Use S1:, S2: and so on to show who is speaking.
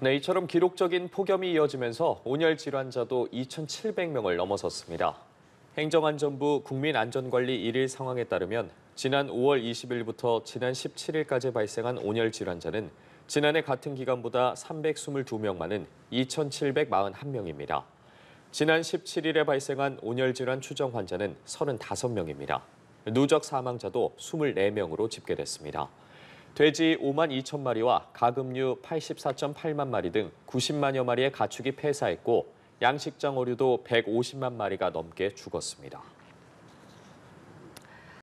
S1: 네, 이처럼 기록적인 폭염이 이어지면서 온열 질환자도 2,700명을 넘어섰습니다. 행정안전부 국민안전관리 1일 상황에 따르면 지난 5월 20일부터 지난 17일까지 발생한 온열 질환자는 지난해 같은 기간보다 322명 많은 2,741명입니다. 지난 17일에 발생한 온열 질환 추정 환자는 35명입니다. 누적 사망자도 24명으로 집계됐습니다. 돼지 5만 2천 마리와 가금류 84.8만 마리 등 90만여 마리의 가축이 폐사했고 양식장 오류도 150만 마리가 넘게 죽었습니다.